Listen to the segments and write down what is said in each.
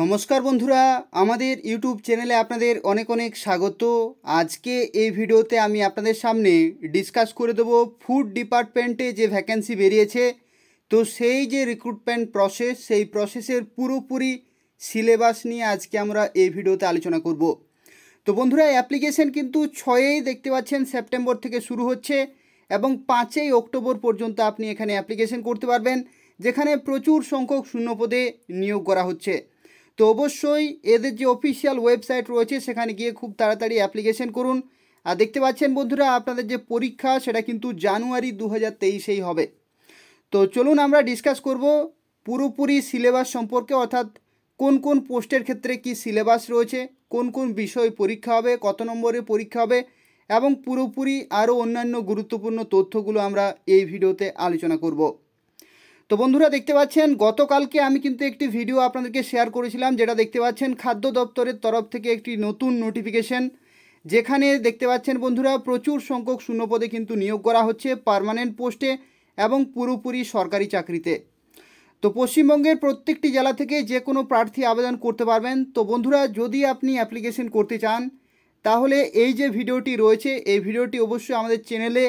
নমস্কার বন্ধুরা আমাদের ইউটিউব চ্যানেলে আপনাদের অনেক অনেক স্বাগত আজকে এই ভিডিওতে আমি আপনাদের সামনে ডিসকাস করে দেবো ফুড ডিপার্টমেন্টে যে ভ্যাকেন্সি বেরিয়েছে তো সেই যে রিক্রুটমেন্ট প্রসেস সেই প্রসেসের পুরোপুরি সিলেবাস নিয়ে আজকে আমরা এই ভিডিওতে আলোচনা করব তো বন্ধুরা অ্যাপ্লিকেশন কিন্তু ছয়েই দেখতে পাচ্ছেন সেপ্টেম্বর থেকে শুরু হচ্ছে এবং পাঁচই অক্টোবর পর্যন্ত আপনি এখানে অ্যাপ্লিকেশন করতে পারবেন যেখানে প্রচুর সংখ্যক শূন্যপদে নিয়োগ করা হচ্ছে তো অবশ্যই এদের যে অফিসিয়াল ওয়েবসাইট রয়েছে সেখানে গিয়ে খুব তাড়াতাড়ি অ্যাপ্লিকেশন করুন আর দেখতে পাচ্ছেন বন্ধুরা আপনাদের যে পরীক্ষা সেটা কিন্তু জানুয়ারি দু হাজার তেইশেই হবে তো চলুন আমরা ডিসকাস করব পুরোপুরি সিলেবাস সম্পর্কে অর্থাৎ কোন কোন পোস্টের ক্ষেত্রে কি সিলেবাস রয়েছে কোন কোন বিষয় পরীক্ষা হবে কত নম্বরে পরীক্ষা হবে এবং পুরোপুরি আরও অন্যান্য গুরুত্বপূর্ণ তথ্যগুলো আমরা এই ভিডিওতে আলোচনা করব তো বন্ধুরা দেখতে পাচ্ছেন গতকালকে আমি কিন্তু একটি ভিডিও আপনাদেরকে শেয়ার করেছিলাম যেটা দেখতে পাচ্ছেন খাদ্য দপ্তরের তরফ থেকে একটি নতুন নোটিফিকেশন যেখানে দেখতে পাচ্ছেন বন্ধুরা প্রচুর সংখ্যক শূন্যপদে কিন্তু নিয়োগ করা হচ্ছে পারমানেন্ট পোস্টে এবং পুরোপুরি সরকারি চাকরিতে তো পশ্চিমবঙ্গের প্রত্যেকটি জেলা থেকে যে কোনো প্রার্থী আবেদন করতে পারবেন তো বন্ধুরা যদি আপনি অ্যাপ্লিকেশন করতে চান তাহলে এই যে ভিডিওটি রয়েছে এই ভিডিওটি অবশ্যই আমাদের চ্যানেলে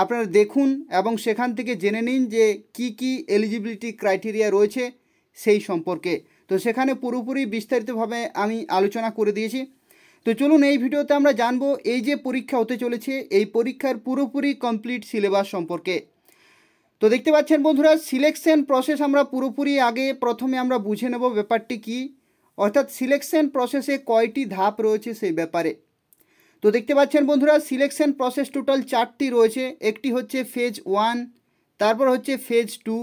আপনারা দেখুন এবং সেখান থেকে জেনে নিন যে কি কি এলিজিবিলিটি ক্রাইটেরিয়া রয়েছে সেই সম্পর্কে তো সেখানে পুরোপুরি বিস্তারিতভাবে আমি আলোচনা করে দিয়েছি তো চলুন এই ভিডিওতে আমরা জানবো এই যে পরীক্ষা হতে চলেছে এই পরীক্ষার পুরোপুরি কমপ্লিট সিলেবাস সম্পর্কে তো দেখতে পাচ্ছেন বন্ধুরা সিলেকশন প্রসেস আমরা পুরোপুরি আগে প্রথমে আমরা বুঝে নেব ব্যাপারটি কি অর্থাৎ সিলেকশন প্রসেসে কয়টি ধাপ রয়েছে সেই ব্যাপারে তো দেখতে পাচ্ছেন বন্ধুরা সিলেকশন প্রসেস টোটাল চারটি রয়েছে একটি হচ্ছে ফেজ ওয়ান তারপর হচ্ছে ফেজ টু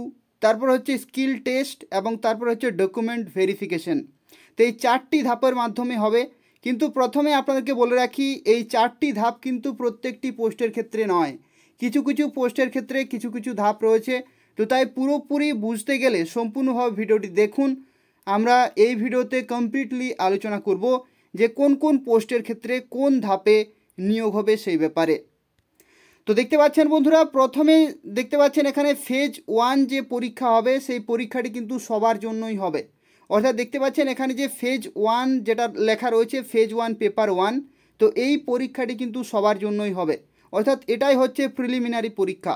তারপর হচ্ছে স্কিল টেস্ট এবং তারপর হচ্ছে ডকুমেন্ট ভেরিফিকেশন তো এই চারটি ধাপের মাধ্যমে হবে কিন্তু প্রথমে আপনাদেরকে বলে রাখি এই চারটি ধাপ কিন্তু প্রত্যেকটি পোস্টের ক্ষেত্রে নয় কিছু কিছু পোস্টের ক্ষেত্রে কিছু কিছু ধাপ রয়েছে তো তাই পুরোপুরি বুঝতে গেলে সম্পূর্ণভাবে ভিডিওটি দেখুন আমরা এই ভিডিওতে কমপ্লিটলি আলোচনা করব যে কোন কোন পোস্টের ক্ষেত্রে কোন ধাপে নিয়োগ হবে সেই ব্যাপারে তো দেখতে পাচ্ছেন বন্ধুরা প্রথমে দেখতে পাচ্ছেন এখানে ফেজ ওয়ান যে পরীক্ষা হবে সেই পরীক্ষাটি কিন্তু সবার জন্যই হবে অর্থাৎ দেখতে পাচ্ছেন এখানে যে ফেজ ওয়ান যেটা লেখা রয়েছে ফেজ ওয়ান পেপার ওয়ান তো এই পরীক্ষাটি কিন্তু সবার জন্যই হবে অর্থাৎ এটাই হচ্ছে প্রিলিমিনারি পরীক্ষা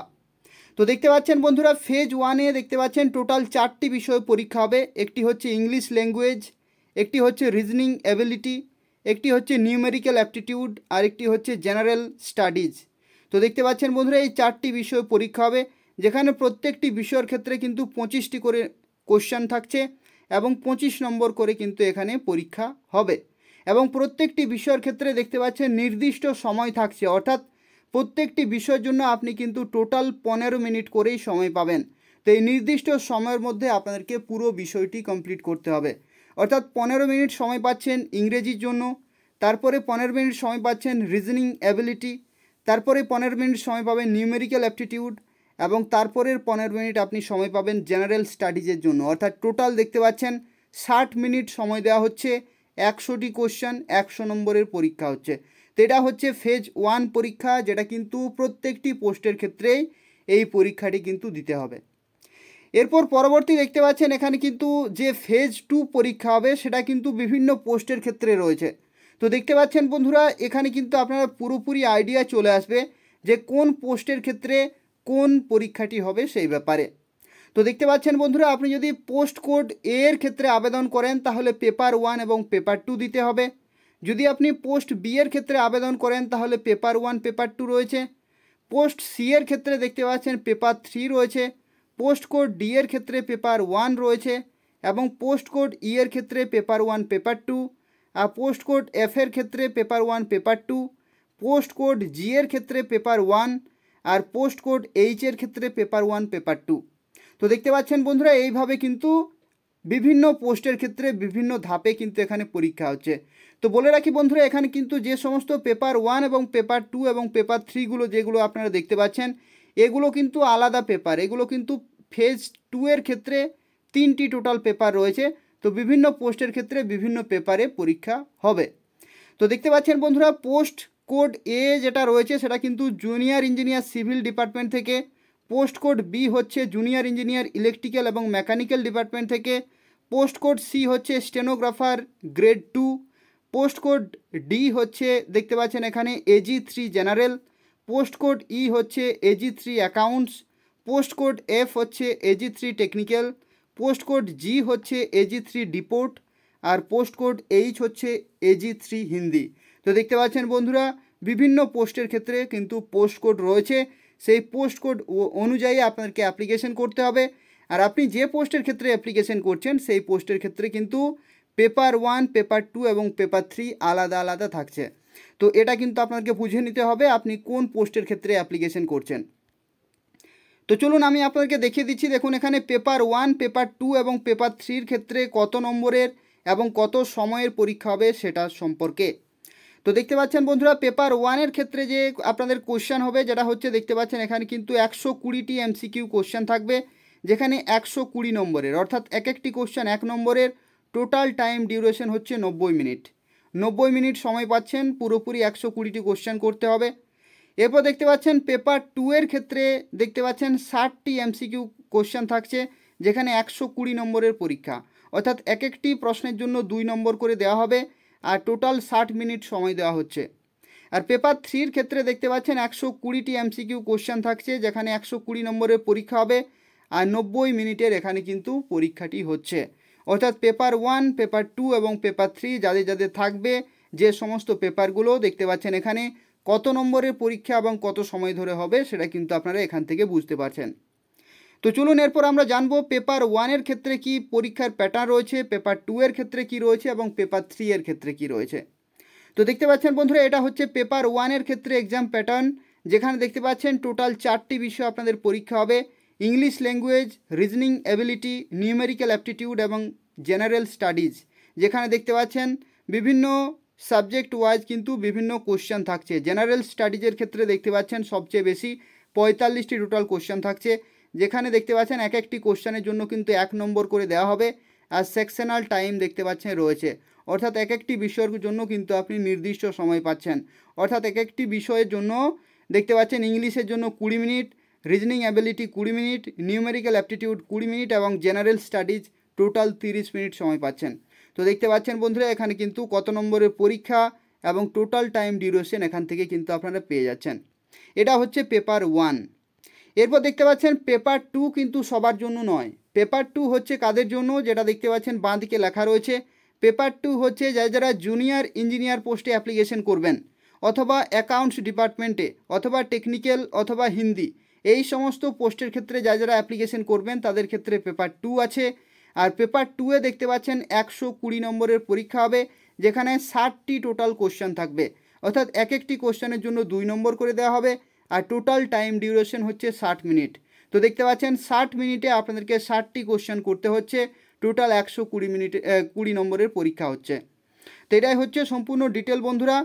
তো দেখতে পাচ্ছেন বন্ধুরা ফেজ ওয়ানে দেখতে পাচ্ছেন টোটাল চারটি বিষয় পরীক্ষা হবে একটি হচ্ছে ইংলিশ ল্যাঙ্গুয়েজ একটি হচ্ছে রিজনিং অ্যাবিলিটি একটি হচ্ছে নিউমেরিক্যাল অ্যাপটিটিউড আরেকটি হচ্ছে জেনারেল স্টাডিজ তো দেখতে পাচ্ছেন বন্ধুরা এই চারটি বিষয় পরীক্ষা হবে যেখানে প্রত্যেকটি বিষয়ের ক্ষেত্রে কিন্তু পঁচিশটি করে কোশ্চান থাকছে এবং পঁচিশ নম্বর করে কিন্তু এখানে পরীক্ষা হবে এবং প্রত্যেকটি বিষয়ের ক্ষেত্রে দেখতে পাচ্ছেন নির্দিষ্ট সময় থাকছে অর্থাৎ প্রত্যেকটি বিষয়ের জন্য আপনি কিন্তু টোটাল পনেরো মিনিট করেই সময় পাবেন তো এই নির্দিষ্ট সময়ের মধ্যে আপনাদেরকে পুরো বিষয়টি কমপ্লিট করতে হবে অর্থাৎ পনেরো মিনিট সময় পাচ্ছেন ইংরেজির জন্য তারপরে পনেরো মিনিট সময় পাচ্ছেন রিজনিং অ্যাবিলিটি তারপরে পনেরো মিনিট সময় পাবেন নিউমেরিক্যাল অ্যাপটিটিউড এবং তারপরের পনেরো মিনিট আপনি সময় পাবেন জেনারেল স্টাডিজের জন্য অর্থাৎ টোটাল দেখতে পাচ্ছেন ষাট মিনিট সময় দেওয়া হচ্ছে একশোটি কোশ্চেন একশো নম্বরের পরীক্ষা হচ্ছে তো এটা হচ্ছে ফেজ ওয়ান পরীক্ষা যেটা কিন্তু প্রত্যেকটি পোস্টের ক্ষেত্রেই এই পরীক্ষাটি কিন্তু দিতে হবে এরপর পরবর্তী দেখতে পাচ্ছেন এখানে কিন্তু যে ফেজ টু পরীক্ষা হবে সেটা কিন্তু বিভিন্ন পোস্টের ক্ষেত্রে রয়েছে তো দেখতে পাচ্ছেন বন্ধুরা এখানে কিন্তু আপনারা পুরোপুরি আইডিয়া চলে আসবে যে কোন পোস্টের ক্ষেত্রে কোন পরীক্ষাটি হবে সেই ব্যাপারে তো দেখতে পাচ্ছেন বন্ধুরা আপনি যদি পোস্ট কোড এর ক্ষেত্রে আবেদন করেন তাহলে পেপার ওয়ান এবং পেপার টু দিতে হবে যদি আপনি পোস্ট বি এর ক্ষেত্রে আবেদন করেন তাহলে পেপার ওয়ান পেপার টু রয়েছে পোস্ট সি এর ক্ষেত্রে দেখতে পাচ্ছেন পেপার থ্রি রয়েছে পোস্ট কোড ডি এর ক্ষেত্রে পেপার ওয়ান রয়েছে এবং পোস্ট কোড ই এর ক্ষেত্রে পেপার ওয়ান পেপার টু আর পোস্ট কোড এফ এর ক্ষেত্রে paper one paper two post code G এর ক্ষেত্রে পেপার ওয়ান আর পোস্ট কোড এইচ এর ক্ষেত্রে পেপার ওয়ান পেপার টু তো দেখতে পাচ্ছেন বন্ধুরা এইভাবে কিন্তু বিভিন্ন পোস্টের ক্ষেত্রে বিভিন্ন ধাপে কিন্তু এখানে পরীক্ষা হচ্ছে তো বলে রাখি বন্ধুরা এখানে কিন্তু যে সমস্ত পেপার ওয়ান এবং পেপার টু এবং পেপার থ্রিগুলো যেগুলো আপনারা দেখতে পাচ্ছেন এগুলো কিন্তু আলাদা পেপার এগুলো কিন্তু ফেজ টু এর ক্ষেত্রে তিনটি টোটাল পেপার রয়েছে তো বিভিন্ন পোস্টের ক্ষেত্রে বিভিন্ন পেপারে পরীক্ষা হবে তো দেখতে পাচ্ছেন বন্ধুরা পোস্ট কোড এ যেটা রয়েছে সেটা কিন্তু জুনিয়র ইঞ্জিনিয়ার সিভিল ডিপার্টমেন্ট থেকে পোস্ট কোড বি হচ্ছে জুনিয়র ইঞ্জিনিয়ার ইলেকট্রিক্যাল এবং মেকানিক্যাল ডিপার্টমেন্ট থেকে পোস্ট কোড সি হচ্ছে stenographer grade two post code D হচ্ছে দেখতে পাচ্ছেন এখানে AG three general post code E e হচ্ছে AG three accounts post code F হচ্ছে AG three technical post code G হচ্ছে এজি থ্রি ডিপোর্ট আর post code H হচ্ছে AG three Hindi তো দেখতে পাচ্ছেন বন্ধুরা বিভিন্ন পোস্টের ক্ষেত্রে কিন্তু পোস্ট কোড রয়েছে সেই পোস্ট কোড অনুযায়ী আপনাকে অ্যাপ্লিকেশন করতে হবে আর আপনি যে পোস্টের ক্ষেত্রে অ্যাপ্লিকেশন করছেন সেই পোস্টের ক্ষেত্রে কিন্তু পেপার ওয়ান পেপার টু এবং পেপার থ্রি আলাদা আলাদা থাকছে তো এটা কিন্তু আপনাকে বুঝে নিতে হবে আপনি কোন পোস্টের ক্ষেত্রে অ্যাপ্লিকেশন করছেন তো চলুন আমি আপনাদেরকে দেখিয়ে দিচ্ছি দেখুন এখানে পেপার ওয়ান পেপার টু এবং পেপার থ্রির ক্ষেত্রে কত নম্বরের এবং কত সময়ের পরীক্ষা হবে সেটা সম্পর্কে তো দেখতে পাচ্ছেন বন্ধুরা পেপার ওয়ানের ক্ষেত্রে যে আপনাদের কোশ্চেন হবে যেটা হচ্ছে দেখতে পাচ্ছেন এখানে কিন্তু একশো কুড়িটি এমসিকিউ কোশ্চেন থাকবে যেখানে একশো কুড়ি নম্বরের অর্থাৎ এক একটি কোশ্চেন এক নম্বরের টোটাল টাইম ডিউরেশন হচ্ছে নব্বই মিনিট নব্বই মিনিট সময় পাচ্ছেন পুরোপুরি একশো কুড়িটি কোশ্চেন করতে হবে এরপর দেখতে পাচ্ছেন পেপার টু এর ক্ষেত্রে দেখতে পাচ্ছেন ষাটটি এমসিকিউ কোশ্চেন থাকছে যেখানে একশো কুড়ি নম্বরের পরীক্ষা অর্থাৎ এক একটি প্রশ্নের জন্য দুই নম্বর করে দেওয়া হবে আর টোটাল ষাট মিনিট সময় দেওয়া হচ্ছে আর পেপার থ্রির ক্ষেত্রে দেখতে পাচ্ছেন একশো কুড়িটি এমসিকিউ কোশ্চেন থাকছে যেখানে একশো কুড়ি নম্বরের পরীক্ষা হবে আর নব্বই মিনিটের এখানে কিন্তু পরীক্ষাটি হচ্ছে অর্থাৎ পেপার ওয়ান পেপার টু এবং পেপার থ্রি যাদের যাদের থাকবে যে সমস্ত পেপারগুলো দেখতে পাচ্ছেন এখানে কত নম্বরের পরীক্ষা এবং কত সময় ধরে হবে সেটা কিন্তু আপনারা এখান থেকে বুঝতে পারছেন তো চলুন এরপর আমরা জানবো পেপার ওয়ানের ক্ষেত্রে কি পরীক্ষার প্যাটার্ন রয়েছে পেপার টু এর ক্ষেত্রে কি রয়েছে এবং পেপার থ্রি এর ক্ষেত্রে কি রয়েছে তো দেখতে পাচ্ছেন বন্ধুরা এটা হচ্ছে পেপার ওয়ানের ক্ষেত্রে এক্সাম প্যাটার্ন যেখানে দেখতে পাচ্ছেন টোটাল চারটি বিষয় আপনাদের পরীক্ষা হবে English language reasoning ability numerical aptitude এবং জেনারেল স্টাডিজ যেখানে দেখতে পাচ্ছেন বিভিন্ন সাবজেক্ট ওয়াইজ কিন্তু বিভিন্ন কোশ্চেন থাকছে জেনারেল স্টাডিজের ক্ষেত্রে দেখতে পাচ্ছেন সবচেয়ে বেশি পঁয়তাল্লিশটি টোটাল কোশ্চেন থাকছে যেখানে দেখতে পাচ্ছেন এক একটি কোশ্চেনের জন্য কিন্তু এক নম্বর করে দেওয়া হবে আর সেকশনাল টাইম দেখতে পাচ্ছেন রয়েছে অর্থাৎ এক একটি বিষয়ের জন্য কিন্তু আপনি নির্দিষ্ট সময় পাচ্ছেন অর্থাৎ এক একটি বিষয়ের জন্য দেখতে পাচ্ছেন ইংলিশের জন্য কুড়ি মিনিট রিজনিং অ্যাবিলিটি কুড়ি মিনিট নিউমেরিক্যাল অ্যাপটিটিউড কুড়ি মিনিট এবং জেনারেল স্টাডিজ টোটাল তিরিশ মিনিট সময় পাচ্ছেন তো দেখতে পাচ্ছেন বন্ধুরা এখানে কিন্তু কত নম্বরের পরীক্ষা এবং টোটাল টাইম ডিউরেশন এখান থেকে কিন্তু আপনারা পেয়ে যাচ্ছেন এটা হচ্ছে পেপার ওয়ান এরপর দেখতে পাচ্ছেন পেপার টু কিন্তু সবার জন্য নয় পেপার টু হচ্ছে কাদের জন্য যেটা দেখতে পাচ্ছেন বাঁ দিকে লেখা রয়েছে পেপার টু হচ্ছে যারা যারা জুনিয়র ইঞ্জিনিয়ার পোস্টে অ্যাপ্লিকেশন করবেন অথবা অ্যাকাউন্টস ডিপার্টমেন্টে অথবা টেকনিক্যাল অথবা হিন্দি এই সমস্ত পোস্টের ক্ষেত্রে যা যারা অ্যাপ্লিকেশন করবেন তাদের ক্ষেত্রে পেপার টু আছে আর পেপার টুয়ে দেখতে পাচ্ছেন একশো কুড়ি নম্বরের পরীক্ষা হবে যেখানে ষাটটি টোটাল কোশ্চেন থাকবে অর্থাৎ এক একটি কোশ্চেনের জন্য দুই নম্বর করে দেওয়া হবে আর টোটাল টাইম ডিউরেশন হচ্ছে ষাট মিনিট তো দেখতে পাচ্ছেন ষাট মিনিটে আপনাদেরকে ষাটটি কোশ্চেন করতে হচ্ছে টোটাল একশো কুড়ি মিনিটে কুড়ি নম্বরের পরীক্ষা হচ্ছে তো এটাই হচ্ছে সম্পূর্ণ ডিটেল বন্ধুরা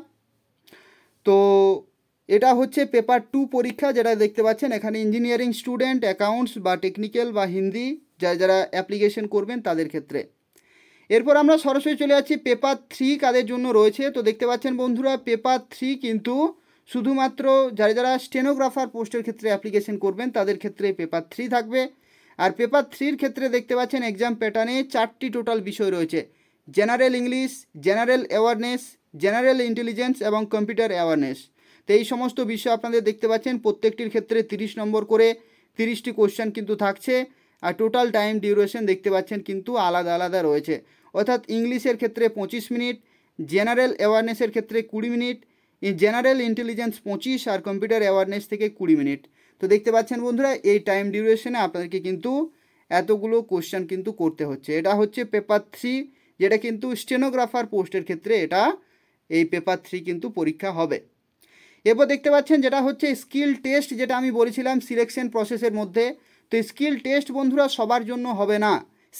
তো এটা হচ্ছে পেপার টু পরীক্ষা যেটা দেখতে পাচ্ছেন এখানে ইঞ্জিনিয়ারিং স্টুডেন্ট অ্যাকাউন্টস বা টেকনিক্যাল বা হিন্দি যা যারা অ্যাপ্লিকেশন করবেন তাদের ক্ষেত্রে এরপর আমরা সরাসরি চলে যাচ্ছি পেপার থ্রি কাদের জন্য রয়েছে তো দেখতে পাচ্ছেন বন্ধুরা পেপার থ্রি কিন্তু শুধুমাত্র যারা যারা স্টেনোগ্রাফার পোস্টের ক্ষেত্রে অ্যাপ্লিকেশন করবেন তাদের ক্ষেত্রে পেপার থ্রি থাকবে আর পেপার থ্রির ক্ষেত্রে দেখতে পাচ্ছেন এক্সাম প্যাটার্নে চারটি টোটাল বিষয় রয়েছে general English general awareness general intelligence এবং কম্পিউটার অ্যাওয়ারনেস তো এই সমস্ত বিষয় আপনাদের দেখতে পাচ্ছেন প্রত্যেকটির ক্ষেত্রে 30 নম্বর করে তিরিশটি কোশ্চেন কিন্তু থাকছে আর টোটাল টাইম ডিউরেশন দেখতে পাচ্ছেন কিন্তু আলাদা আলাদা রয়েছে অর্থাৎ ইংলিশের ক্ষেত্রে পঁচিশ মিনিট জেনারেল অ্যাওয়ারনেসের ক্ষেত্রে কুড়ি মিনিট জেনারেল ইন্টেলিজেন্স পঁচিশ আর কম্পিউটার অ্যাওয়ারনেস থেকে কুড়ি মিনিট তো দেখতে পাচ্ছেন বন্ধুরা এই টাইম ডিউরেশনে আপনাদেরকে কিন্তু এতগুলো কোশ্চেন কিন্তু করতে হচ্ছে এটা হচ্ছে পেপার থ্রি যেটা কিন্তু স্টেনোগ্রাফার পোস্টের ক্ষেত্রে এটা এই পেপার থ্রি কিন্তু পরীক্ষা হবে এরপর দেখতে পাচ্ছেন যেটা হচ্ছে স্কিল টেস্ট যেটা আমি বলেছিলাম সিলেকশন প্রসেসের মধ্যে তো স্কিল টেস্ট বন্ধুরা সবার জন্য হবে না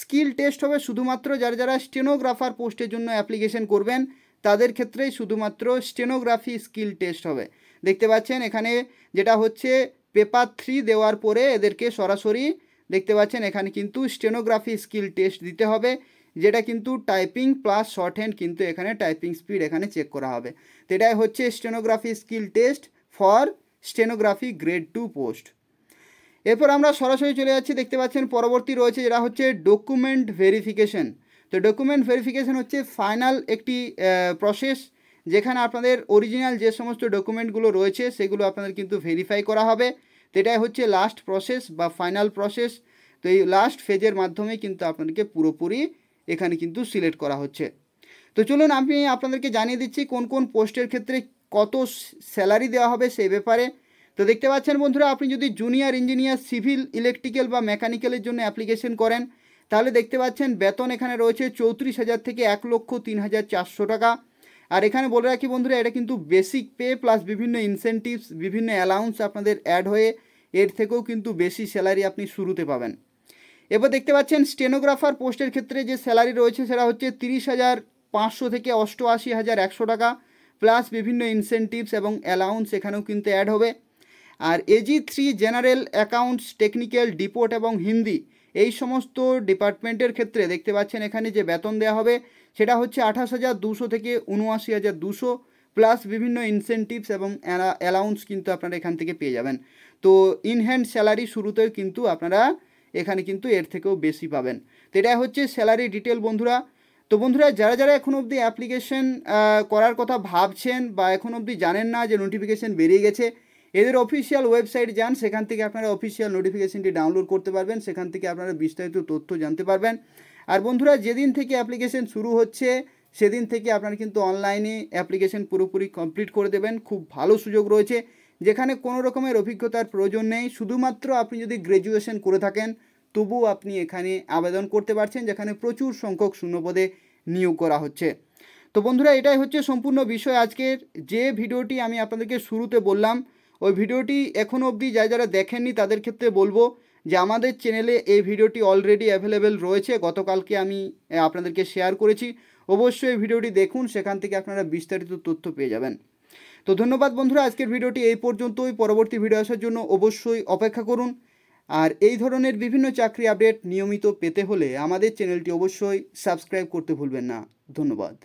স্কিল টেস্ট হবে শুধুমাত্র যারা যারা স্টেনোগ্রাফার পোস্টের জন্য অ্যাপ্লিকেশন করবেন তাদের ক্ষেত্রেই শুধুমাত্র স্টেনোগ্রাফি স্কিল টেস্ট হবে দেখতে পাচ্ছেন এখানে যেটা হচ্ছে পেপার থ্রি দেওয়ার পরে এদেরকে সরাসরি দেখতে পাচ্ছেন এখানে কিন্তু স্টেনোগ্রাফি স্কিল টেস্ট দিতে হবে যেটা কিন্তু টাইপিং প্লাস শর্ট হ্যান্ড কিন্তু এখানে টাইপিং স্পিড এখানে চেক করা হবে তো এটাই হচ্ছে stenography skill test for stenography grade two post এরপর আমরা সরাসরি চলে যাচ্ছি দেখতে পাচ্ছেন পরবর্তী রয়েছে যেটা হচ্ছে ডকুমেন্ট ভেরিফিকেশন তো ডকুমেন্ট ভেরিফিকেশন হচ্ছে ফাইনাল একটি প্রসেস যেখানে আপনাদের অরিজিনাল যে সমস্ত ডকুমেন্টগুলো রয়েছে সেগুলো আপনাদের কিন্তু ভেরিফাই করা হবে তো এটাই হচ্ছে লাস্ট প্রসেস বা ফাইনাল প্রসেস তো এই লাস্ট ফেজের মাধ্যমে কিন্তু আপনাদেরকে পুরোপুরি এখানে কিন্তু সিলেক্ট করা হচ্ছে তো চলুন আমি আপনাদেরকে জানিয়ে দিচ্ছি কোন কোন পোস্টের ক্ষেত্রে কত স্যালারি দেওয়া হবে সেই ব্যাপারে তো দেখতে পাচ্ছেন বন্ধুরা আপনি যদি জুনিয়র ইঞ্জিনিয়ার সিভিল ইলেকট্রিক্যাল বা মেকানিক্যালের জন্য অ্যাপ্লিকেশন করেন তাহলে দেখতে পাচ্ছেন বেতন এখানে রয়েছে চৌত্রিশ হাজার থেকে এক লক্ষ তিন হাজার চারশো টাকা আর এখানে বলে রাখি বন্ধুরা এটা কিন্তু বেসিক পে প্লাস বিভিন্ন ইনসেন্টিভস বিভিন্ন অ্যালাউন্স আপনাদের অ্যাড হয়ে এর থেকেও কিন্তু বেশি স্যালারি আপনি শুরুতে পাবেন এবার দেখতে পাচ্ছেন স্টেনোগ্রাফার পোস্টের ক্ষেত্রে যে স্যালারি রয়েছে সেটা হচ্ছে তিরিশ হাজার পাঁচশো থেকে অষ্টআশি হাজার একশো টাকা প্লাস বিভিন্ন ইনসেন্টিভস এবং অ্যালাউন্স এখানেও কিন্তু অ্যাড হবে আর AG three general accounts technical depot এবং হিন্দি এই সমস্ত ডিপার্টমেন্টের ক্ষেত্রে দেখতে পাচ্ছেন এখানে যে বেতন দেওয়া হবে সেটা হচ্ছে আঠাশ হাজার দুশো থেকে উনআশি হাজার দুশো প্লাস বিভিন্ন ইনসেন্টিভস এবং অ্যালাউন্স কিন্তু আপনারা এখান থেকে পেয়ে যাবেন তো ইনহ্যান্ড স্যালারি শুরুতেও কিন্তু আপনারা এখানে কিন্তু এর থেকেও বেশি পাবেন তো এটা হচ্ছে স্যালারি ডিটেল বন্ধুরা তো বন্ধুরা যারা যারা এখন অবধি অ্যাপ্লিকেশন করার কথা ভাবছেন বা এখন অবধি জানেন না যে নোটিফিকেশন বেরিয়ে গেছে এদের অফিসিয়াল ওয়েবসাইট যান সেখান থেকে আপনারা অফিসিয়াল নোটিফিকেশনটি ডাউনলোড করতে পারবেন সেখান থেকে আপনারা বিস্তারিত তথ্য জানতে পারবেন আর বন্ধুরা যেদিন থেকে অ্যাপ্লিকেশন শুরু হচ্ছে সেদিন থেকে আপনারা কিন্তু অনলাইনে অ্যাপ্লিকেশন পুরোপুরি কমপ্লিট করে দেবেন খুব ভালো সুযোগ রয়েছে যেখানে কোনো রকমের অভিজ্ঞতার প্রয়োজন নেই শুধুমাত্র আপনি যদি গ্র্যাজুয়েশন করে থাকেন তবুও আপনি এখানে আবেদন করতে পারছেন যেখানে প্রচুর সংখ্যক শূন্যপদে নিয়োগ করা হচ্ছে তো বন্ধুরা এটাই হচ্ছে সম্পূর্ণ বিষয় আজকের যে ভিডিওটি আমি আপনাদেরকে শুরুতে বললাম ওই ভিডিওটি এখনও অবধি যা যারা দেখেননি তাদের ক্ষেত্রে বলবো যে আমাদের চ্যানেলে এই ভিডিওটি অলরেডি অ্যাভেলেবেল রয়েছে গতকালকে আমি আপনাদেরকে শেয়ার করেছি অবশ্যই ভিডিওটি দেখুন সেখান থেকে আপনারা বিস্তারিত তথ্য পেয়ে যাবেন তো ধন্যবাদ বন্ধুরা আজকের ভিডিওটি এই পর্যন্তই পরবর্তী ভিডিও আসার জন্য অবশ্যই অপেক্ষা করুন আর এই ধরনের বিভিন্ন চাকরি আপডেট নিয়মিত পেতে হলে আমাদের চ্যানেলটি অবশ্যই সাবস্ক্রাইব করতে ভুলবেন না ধন্যবাদ